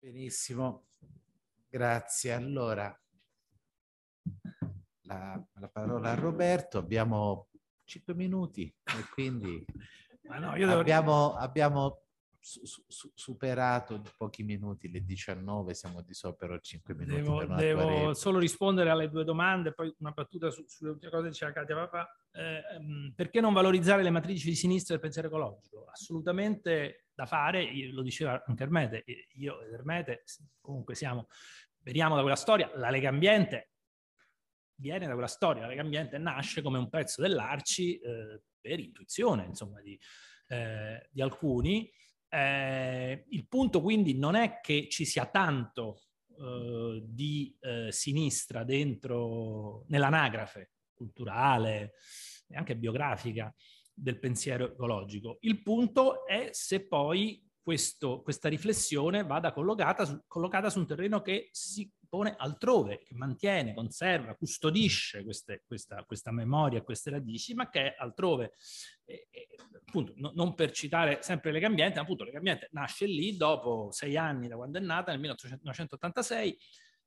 Benissimo, grazie. Allora, la, la, parola a Roberto, abbiamo cinque minuti e quindi no, io abbiamo, abbiamo su, su, superato di pochi minuti le 19, siamo di sopra cinque minuti. Devo, devo solo rispondere alle due domande, poi una battuta su, sulle ultime cose che diceva Katia Papà. Eh, ehm, perché non valorizzare le matrici di sinistra del pensiero ecologico? Assolutamente da fare, lo diceva anche Ermete, io ed Ermete comunque siamo, veniamo da quella storia, la Lega Ambiente viene da quella storia, la Lega Ambiente nasce come un pezzo dell'Arci eh, per intuizione, insomma, di, eh, di alcuni. Eh, il punto quindi non è che ci sia tanto eh, di eh, sinistra dentro, nell'anagrafe culturale e anche biografica del pensiero ecologico. Il punto è se poi questo, questa riflessione vada collocata su, collocata su, un terreno che si pone altrove, che mantiene, conserva, custodisce queste, questa, questa, memoria, queste radici, ma che è altrove. E, e, appunto, no, non per citare sempre Legambiente, appunto Legambiente nasce lì dopo sei anni da quando è nata, nel 1986,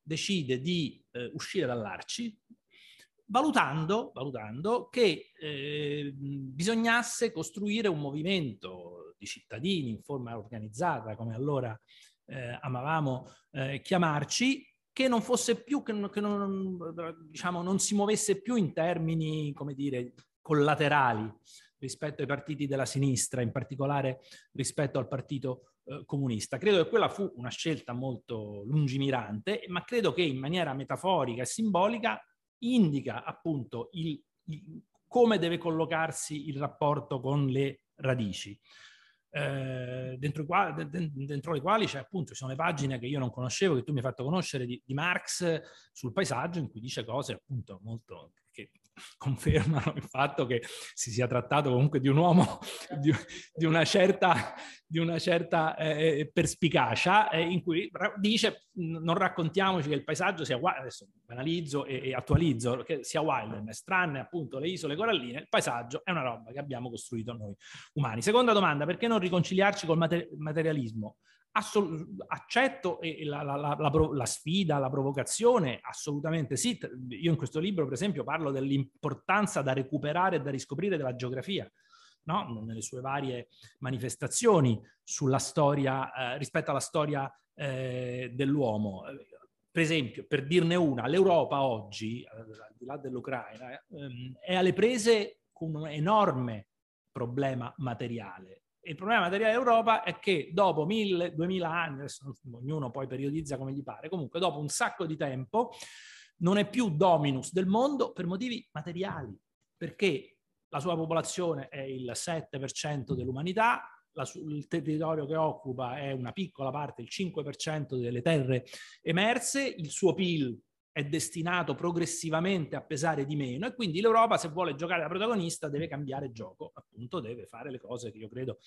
decide di eh, uscire dall'Arci, valutando, valutando che eh, bisognasse costruire un movimento di cittadini in forma organizzata, come allora eh, amavamo eh, chiamarci, che non fosse più, che, che non, diciamo, non si muovesse più in termini, come dire, collaterali rispetto ai partiti della sinistra, in particolare rispetto al partito eh, comunista. Credo che quella fu una scelta molto lungimirante, ma credo che in maniera metaforica e simbolica indica appunto il, il, come deve collocarsi il rapporto con le radici. Eh, dentro, dentro, le quali c'è appunto, ci sono le pagine che io non conoscevo, che tu mi hai fatto conoscere di, di Marx sul paesaggio, in cui dice cose appunto molto confermano il fatto che si sia trattato comunque di un uomo di, di una certa, di una certa eh, eh perspicacia eh, in cui dice non raccontiamoci che il paesaggio sia wild, adesso analizzo e, e attualizzo, che sia wilderness, tranne appunto le isole coralline, il paesaggio è una roba che abbiamo costruito noi umani. Seconda domanda, perché non riconciliarci col materialismo? Assol- accetto la, la, la, la, sfida, la provocazione, assolutamente sì. Io in questo libro, per esempio, parlo dell'importanza da recuperare e da riscoprire della geografia, no? nelle sue varie manifestazioni sulla storia, eh, rispetto alla storia eh, dell'uomo. Per esempio, per dirne una, l'Europa oggi, al di là dell'Ucraina, ehm, è alle prese con un enorme problema materiale il problema dell'Europa è che dopo mille, duemila anni, adesso ognuno poi periodizza come gli pare, comunque dopo un sacco di tempo non è più dominus del mondo per motivi materiali, perché la sua popolazione è il 7% dell'umanità, la, il territorio che occupa è una piccola parte, il 5% delle terre emerse, il suo PIL è destinato progressivamente a pesare di meno e quindi l'Europa se vuole giocare da protagonista deve cambiare gioco, appunto deve fare le cose che io credo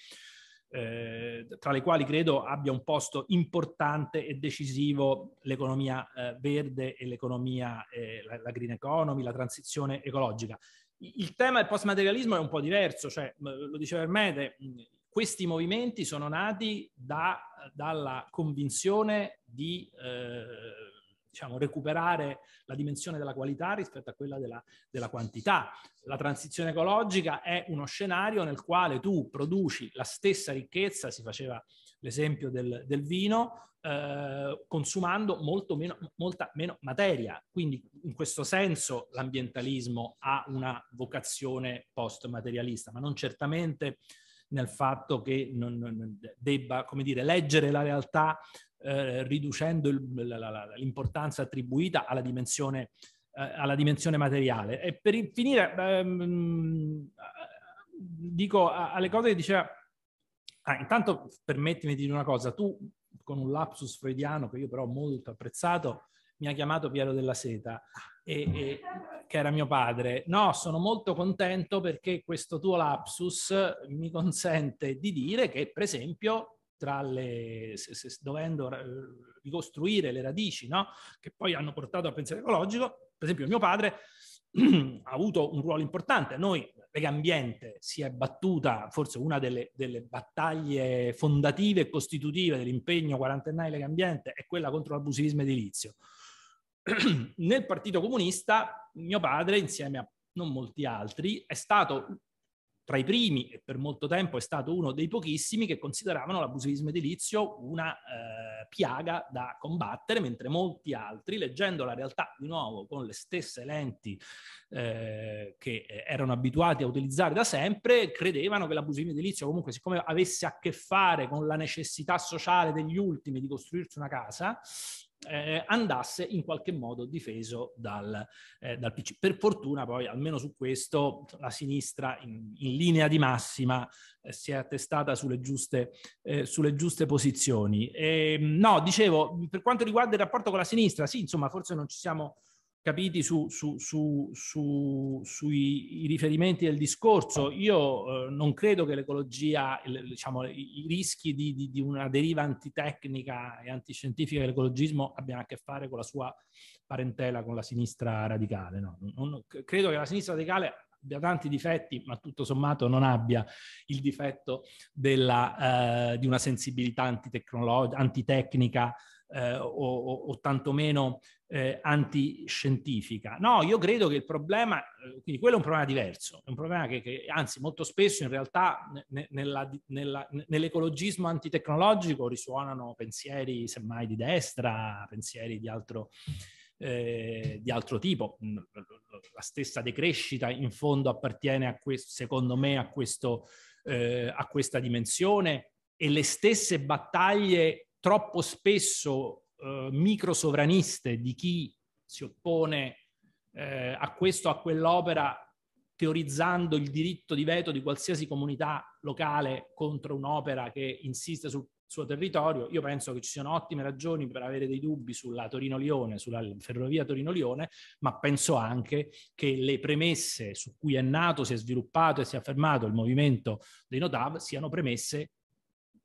eh, tra le quali credo abbia un posto importante e decisivo l'economia eh, verde e l'economia, eh, la, la, green economy, la transizione ecologica. Il tema del postmaterialismo è un po' diverso, cioè, lo diceva Ermete, questi movimenti sono nati da, dalla convinzione di eh, diciamo, recuperare la dimensione della qualità rispetto a quella della, della quantità. La transizione ecologica è uno scenario nel quale tu produci la stessa ricchezza, si faceva l'esempio del, del vino, eh, consumando molto meno, molta meno materia. Quindi in questo senso l'ambientalismo ha una vocazione post-materialista, ma non certamente nel fatto che non, non, debba, come dire, leggere la realtà eh, riducendo il, la, la, l'importanza attribuita alla dimensione, eh, alla dimensione materiale. E per finire, ehm, dico alle cose che diceva, ah, intanto permettimi di dire una cosa, tu con un lapsus freudiano che io però ho molto apprezzato, mi ha chiamato Piero della Seta, e, e, che era mio padre. No, sono molto contento perché questo tuo lapsus mi consente di dire che, per esempio, tra le, se, se, dovendo eh, ricostruire le radici no? che poi hanno portato al pensiero ecologico, per esempio mio padre ha avuto un ruolo importante. Noi, Lega Ambiente, si è battuta forse una delle, delle battaglie fondative e costitutive dell'impegno quarantennale Lega Ambiente è quella contro l'abusivismo edilizio. Nel Partito Comunista, mio padre, insieme a non molti altri, è stato tra i primi e per molto tempo è stato uno dei pochissimi che consideravano l'abusivismo edilizio una eh, piaga da combattere, mentre molti altri, leggendo la realtà di nuovo con le stesse lenti eh, che eh, erano abituati a utilizzare da sempre, credevano che l'abusivismo edilizio comunque, siccome avesse a che fare con la necessità sociale degli ultimi di costruirsi una casa, eh, andasse in qualche modo difeso dal, eh, dal, PC. Per fortuna poi, almeno su questo, la sinistra in, in linea di massima eh, si è attestata sulle giuste, eh, sulle giuste posizioni. E, ehm, no, dicevo, per quanto riguarda il rapporto con la sinistra, sì, insomma, forse non ci siamo capiti su, su, su, sui riferimenti del discorso. Io eh, non credo che l'ecologia, il, diciamo, i rischi di, di, di, una deriva antitecnica e antiscientifica dell'ecologismo abbiano a che fare con la sua parentela con la sinistra radicale. No? Non, credo che la sinistra radicale abbia tanti difetti, ma tutto sommato non abbia il difetto della, eh, di una sensibilità antitecnica eh, o, o, o, tantomeno eh, antiscientifica. No, io credo che il problema, eh, quindi quello è un problema diverso, è un problema che, che anzi molto spesso in realtà ne, nella, nella, nell'ecologismo antitecnologico risuonano pensieri semmai di destra, pensieri di altro... Eh, di altro tipo la stessa decrescita in fondo appartiene a questo, secondo me a, questo, eh, a questa dimensione e le stesse battaglie troppo spesso eh, microsovraniste di chi si oppone eh, a questo a quell'opera teorizzando il diritto di veto di qualsiasi comunità locale contro un'opera che insiste sul suo territorio. Io penso che ci siano ottime ragioni per avere dei dubbi sulla Torino-Lione, sulla ferrovia Torino-Lione, ma penso anche che le premesse su cui è nato, si è sviluppato e si è affermato il movimento dei Notav siano premesse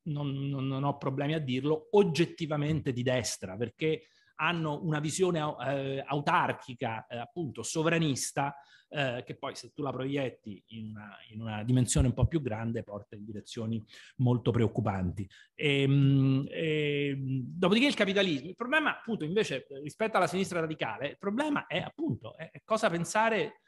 non, non, non, ho problemi a dirlo, oggettivamente di destra, perché hanno una visione eh, autarchica, eh, appunto sovranista, eh, che poi se tu la proietti in una, in una, dimensione un po' più grande porta in direzioni molto preoccupanti. E, ehm, e, ehm, dopodiché il capitalismo, il problema appunto invece rispetto alla sinistra radicale, il problema è appunto è cosa pensare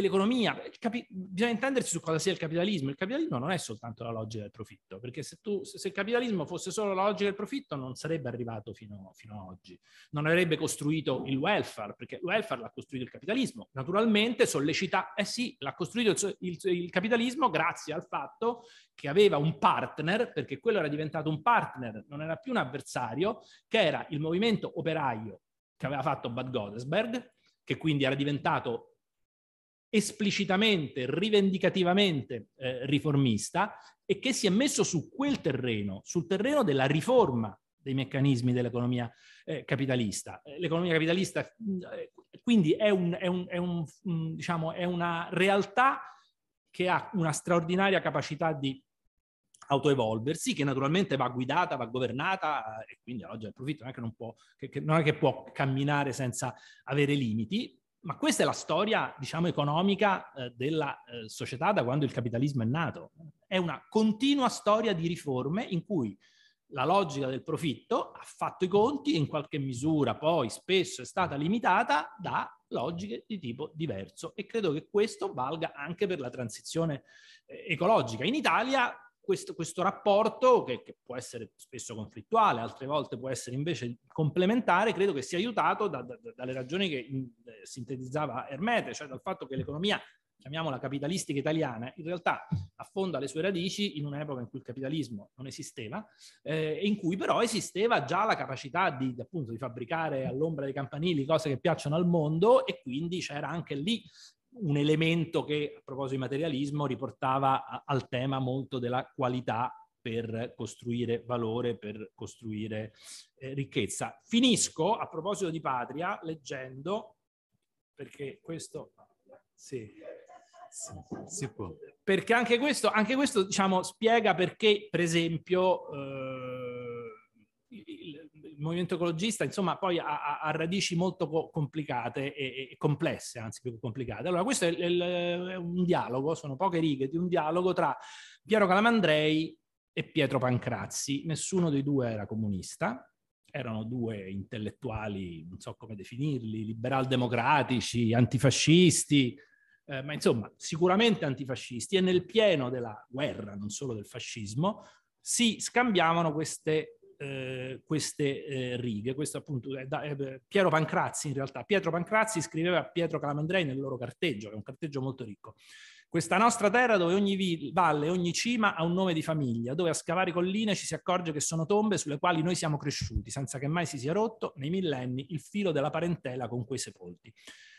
dell'economia. Capi- bisogna intendersi su cosa sia il capitalismo. Il capitalismo non è soltanto la logica del profitto, perché se, tu, se il capitalismo fosse solo la logica del profitto non sarebbe arrivato fino, fino ad oggi, non avrebbe costruito il welfare, perché il welfare l'ha costruito il capitalismo. Naturalmente sollecita, eh sì, l'ha costruito il, il, il capitalismo grazie al fatto che aveva un partner, perché quello era diventato un partner, non era più un avversario, che era il movimento operaio che aveva fatto Bad Godesberg, che quindi era diventato esplicitamente, rivendicativamente eh, riformista e che si è messo su quel terreno, sul terreno della riforma dei meccanismi dell'economia eh, capitalista. Eh, l'economia capitalista eh, quindi è, un, è, un, è, un, diciamo, è una realtà che ha una straordinaria capacità di autoevolversi, che naturalmente va guidata, va governata eh, e quindi oggi il profitto non è che, non può, che, che non è che può camminare senza avere limiti, ma questa è la storia, diciamo, economica eh, della eh, società da quando il capitalismo è nato. È una continua storia di riforme in cui la logica del profitto ha fatto i conti e in qualche misura poi spesso è stata limitata da logiche di tipo diverso e credo che questo valga anche per la transizione eh, ecologica. In Italia questo, questo rapporto, che, che, può essere spesso conflittuale, altre volte può essere invece complementare, credo che sia aiutato da, da, dalle ragioni che in, eh, sintetizzava Ermete, cioè dal fatto che l'economia, chiamiamola capitalistica italiana, in realtà affonda le sue radici in un'epoca in cui il capitalismo non esisteva, eh, in cui però esisteva già la capacità di, appunto, di fabbricare all'ombra dei campanili cose che piacciono al mondo e quindi c'era anche lì un elemento che, a proposito di materialismo, riportava a, al tema molto della qualità per costruire valore, per costruire eh, ricchezza. Finisco, a proposito di patria, leggendo, perché questo... Sì. Si può. Perché anche questo, anche questo diciamo, spiega perché, per esempio, eh, il movimento ecologista, insomma, poi ha, ha radici molto co- complicate e, e, complesse, anzi più complicate. Allora, questo è, il, è un dialogo, sono poche righe di un dialogo tra Piero Calamandrei e Pietro Pancrazzi. Nessuno dei due era comunista, erano due intellettuali, non so come definirli, liberal-democratici, antifascisti, eh, ma insomma sicuramente antifascisti e nel pieno della guerra, non solo del fascismo, si scambiavano queste eh, queste eh, righe. Questo appunto è eh, da, è eh, Piero Pancrazzi in realtà. Pietro Pancrazzi scriveva a Pietro Calamandrei nel loro carteggio, che è un carteggio molto ricco. Questa nostra terra dove ogni valle, ogni cima ha un nome di famiglia, dove a scavare colline ci si accorge che sono tombe sulle quali noi siamo cresciuti, senza che mai si sia rotto nei millenni il filo della parentela con quei sepolti.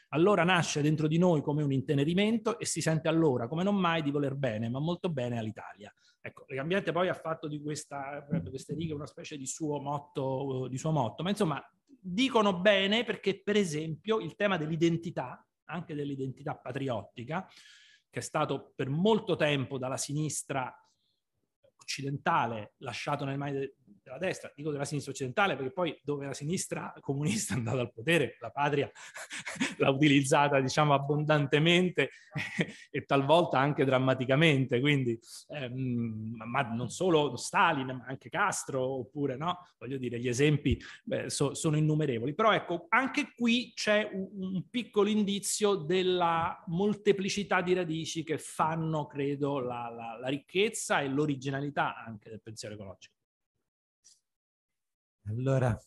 Allora nasce dentro di noi come un intenerimento e si sente allora, come non mai, di voler bene, ma molto bene all'Italia. Ecco, Legambiente poi ha fatto di questa, queste righe una specie di suo, motto, eh, di suo motto, ma insomma dicono bene perché per esempio il tema dell'identità, anche dell'identità patriottica, che è stato per molto tempo dalla sinistra occidentale lasciato nelle mani de- della destra, dico della sinistra occidentale perché poi dove la sinistra comunista è andata al potere, la patria l'ha utilizzata diciamo abbondantemente e talvolta anche drammaticamente, quindi ehm, ma non solo Stalin ma anche Castro oppure no, voglio dire gli esempi beh, so, sono innumerevoli, però ecco anche qui c'è un, un piccolo indizio della molteplicità di radici che fanno credo la, la, la ricchezza e l'originalità finalità anche del pensiero ecologico. Allora,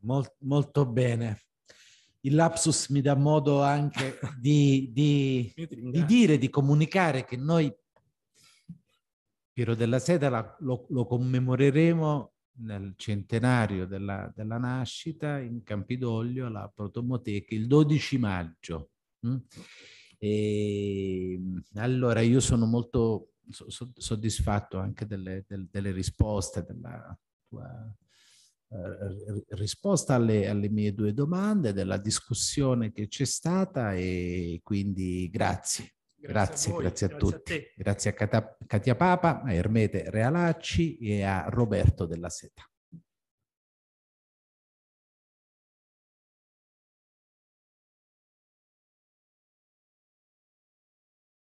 molt, molto bene. Il lapsus mi dà modo anche di, di, di dire, di comunicare che noi Piero della Seta la, lo, lo, commemoreremo nel centenario della, della, nascita in Campidoglio alla Protomoteca il 12 maggio. Mm? E, allora io sono molto so, soddisfatto anche delle, del, delle risposte, della tua eh, risposta alle, alle, mie due domande, della discussione che c'è stata e quindi grazie. Grazie, grazie a, voi, grazie a tutti. A grazie a Cata, Katia Papa, a Ermete Realacci e a Roberto della Seta.